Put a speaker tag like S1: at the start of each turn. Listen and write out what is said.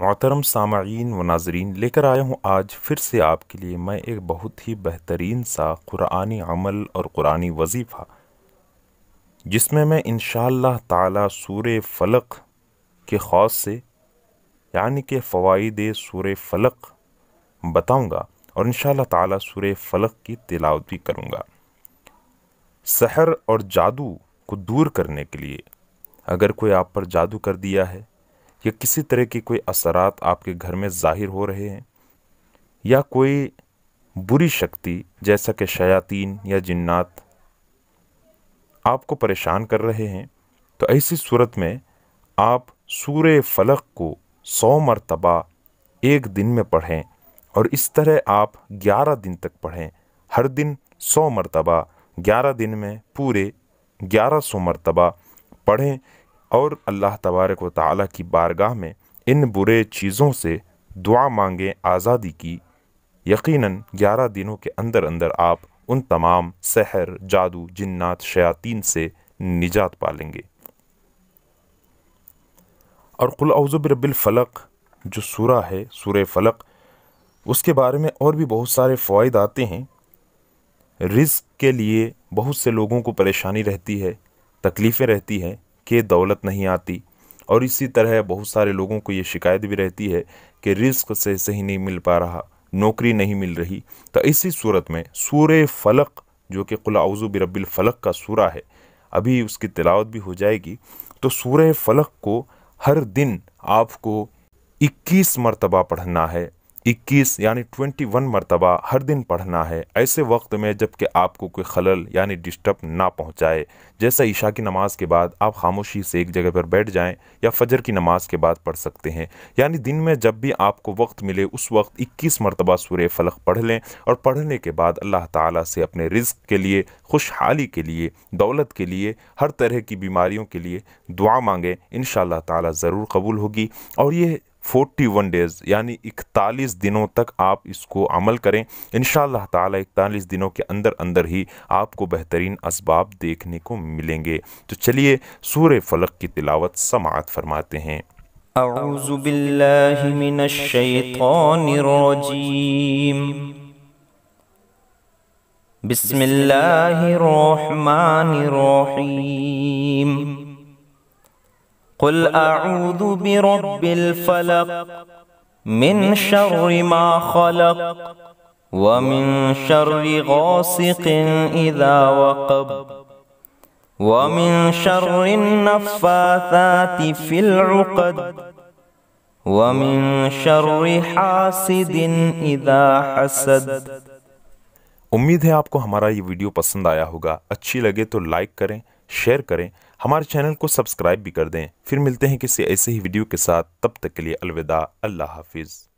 S1: मोहतरम सामीन व नाजरीन लेकर आया हूँ आज फिर से आपके लिए मैं एक बहुत ही बेहतरीन सा कुरानी अमल और कुरानी वजीफ़ा जिसमें मैं इन ताला सूर फलक के खौस से यानी कि फ़वाद सूर फलक बताऊँगा और इन ताला सूर फलक की तिलावत भी करूँगा सहर और जादू को दूर करने के लिए अगर कोई आप पर जादू कर दिया है या किसी तरह के कोई असरात आपके घर में ज़ाहिर हो रहे हैं या कोई बुरी शक्ति जैसा कि शयातीन या जिन्नात आपको परेशान कर रहे हैं तो ऐसी सूरत में आप सूर फलक को सौ मरतबा एक दिन में पढ़ें और इस तरह आप ग्यारह दिन तक पढ़ें हर दिन सौ मरतबा ग्यारह दिन में पूरे ग्यारह सौ मरतबा पढ़ें और अल्लाह तबारक व ताली की बारगाह में इन बुरे चीज़ों से दुआ मांगें आज़ादी की यकीनन ग्यारह दिनों के अंदर अंदर आप उन तमाम सहर जादू जिन्नात शयातीन से निजात पा लेंगे और कुल अवज़ुब फलक जो सूरा है सूर फ़लक उसके बारे में और भी बहुत सारे फ़ायद आते हैं रिज़ के लिए बहुत से लोगों को परेशानी रहती है तकलीफ़ें रहती हैं के दौलत नहीं आती और इसी तरह बहुत सारे लोगों को ये शिकायत भी रहती है कि रिस्क से सही नहीं मिल पा रहा नौकरी नहीं मिल रही तो इसी सूरत में सूर फलक जो कि कुलाउज़ु बिरबिल फ़लक का सूरा है अभी उसकी तिलावत भी हो जाएगी तो सूर फलक को हर दिन आपको 21 मरतबा पढ़ना है 21 यानी 21 मरतबा हर दिन पढ़ना है ऐसे वक्त में जबकि आपको कोई खलल यानी डिस्टर्ब ना पहुंचाए जैसे ईशा की नमाज़ के बाद आप खामोशी से एक जगह पर बैठ जाएं या फजर की नमाज़ के बाद पढ़ सकते हैं यानी दिन में जब भी आपको वक्त मिले उस वक्त 21 मरतबा सूर्य फलक पढ़ लें और पढ़ने के बाद अल्लाह ताला से अपने रिज्क के लिए खुशहाली के लिए दौलत के लिए हर तरह की बीमारियों के लिए दुआ मांगें इन शाह तरूर कबूल होगी और ये फोर्टी वन डेज़ यानी इकतालीस दिनों तक आप इसको अमल करें इन ताला इकतालीस दिनों के अंदर अंदर ही आपको बेहतरीन इसबाब देखने को मिलेंगे तो चलिए सूर्य फलक की तिलावत समात फरमाते हैं
S2: بسم الله الرحمن الرحيم قل أعوذ برب الفلق من شر ما خلق ومن شر غاسق إذا وقب ومن شر النفاثات في العقد
S1: ومن شر حاسد إذا حسد امید ہے آپ کو ہمارا یہ ویڈیو پسند آیا ہوگا اچھی لگے تو لائک کریں شیئر کریں हमारे चैनल को सब्सक्राइब भी कर दें फिर मिलते हैं किसी ऐसे ही वीडियो के साथ तब तक के लिए अलविदा अल्लाह हाफिज़